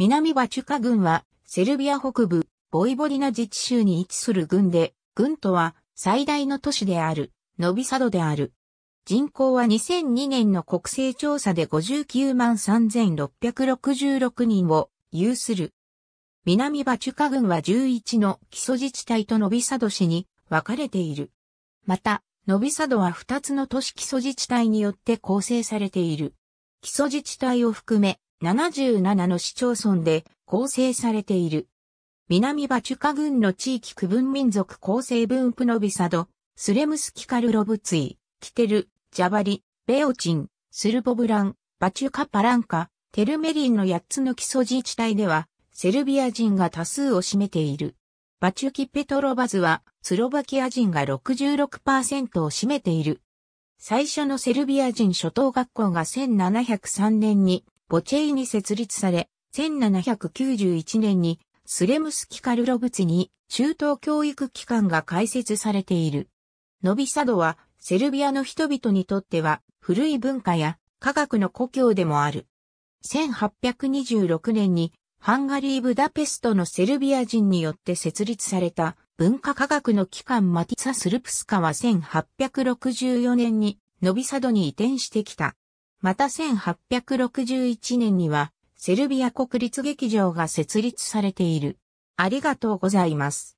南バチュカ軍は、セルビア北部、ボイボリナ自治州に位置する軍で、軍とは最大の都市である、ノビサドである。人口は2002年の国勢調査で59万3666人を有する。南バチュカ軍は11の基礎自治体とノビサド市に分かれている。また、ノビサドは2つの都市基礎自治体によって構成されている。基礎自治体を含め、77の市町村で構成されている。南バチュカ郡の地域区分民族構成分布のビサド、スレムスキカルロブツイ、キテル、ジャバリ、ベオチン、スルボブラン、バチュカパランカ、テルメリンの8つの基礎自治体では、セルビア人が多数を占めている。バチュキ・ペトロバズは、スロバキア人が66%を占めている。最初のセルビア人初等学校が1703年にボチェイに設立され、1791年にスレムスキカルロブツに中東教育機関が開設されている。ノビサドはセルビアの人々にとっては古い文化や科学の故郷でもある。1826年にハンガリー・ブダペストのセルビア人によって設立された文化科学の機関マティサ・スルプスカは1864年にノビサドに移転してきた。また1861年にはセルビア国立劇場が設立されている。ありがとうございます。